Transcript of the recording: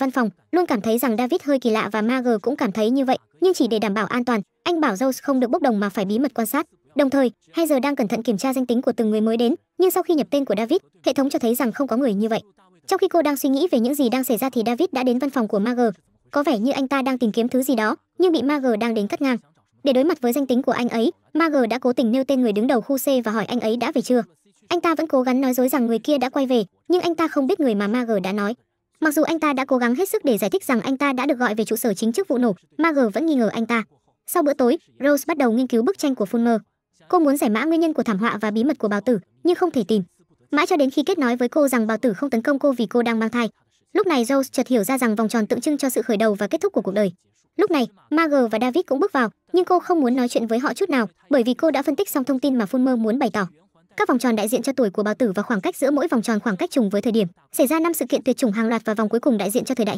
văn phòng luôn cảm thấy rằng david hơi kỳ lạ và mager cũng cảm thấy như vậy nhưng chỉ để đảm bảo an toàn anh bảo Rose không được bốc đồng mà phải bí mật quan sát đồng thời hai giờ đang cẩn thận kiểm tra danh tính của từng người mới đến nhưng sau khi nhập tên của david hệ thống cho thấy rằng không có người như vậy trong khi cô đang suy nghĩ về những gì đang xảy ra thì david đã đến văn phòng của mager có vẻ như anh ta đang tìm kiếm thứ gì đó nhưng bị mager đang đến cắt ngang để đối mặt với danh tính của anh ấy mager đã cố tình nêu tên người đứng đầu khu c và hỏi anh ấy đã về chưa anh ta vẫn cố gắng nói dối rằng người kia đã quay về nhưng anh ta không biết người mà mager đã nói Mặc dù anh ta đã cố gắng hết sức để giải thích rằng anh ta đã được gọi về trụ sở chính trước vụ nổ, Mager vẫn nghi ngờ anh ta. Sau bữa tối, Rose bắt đầu nghiên cứu bức tranh của Fulmer. Cô muốn giải mã nguyên nhân của thảm họa và bí mật của bào tử, nhưng không thể tìm. Mãi cho đến khi kết nói với cô rằng bào tử không tấn công cô vì cô đang mang thai. Lúc này Rose chợt hiểu ra rằng vòng tròn tượng trưng cho sự khởi đầu và kết thúc của cuộc đời. Lúc này, Mager và David cũng bước vào, nhưng cô không muốn nói chuyện với họ chút nào, bởi vì cô đã phân tích xong thông tin mà Fulmer muốn bày tỏ. Các vòng tròn đại diện cho tuổi của bào tử và khoảng cách giữa mỗi vòng tròn khoảng cách trùng với thời điểm. Xảy ra năm sự kiện tuyệt chủng hàng loạt và vòng cuối cùng đại diện cho thời đại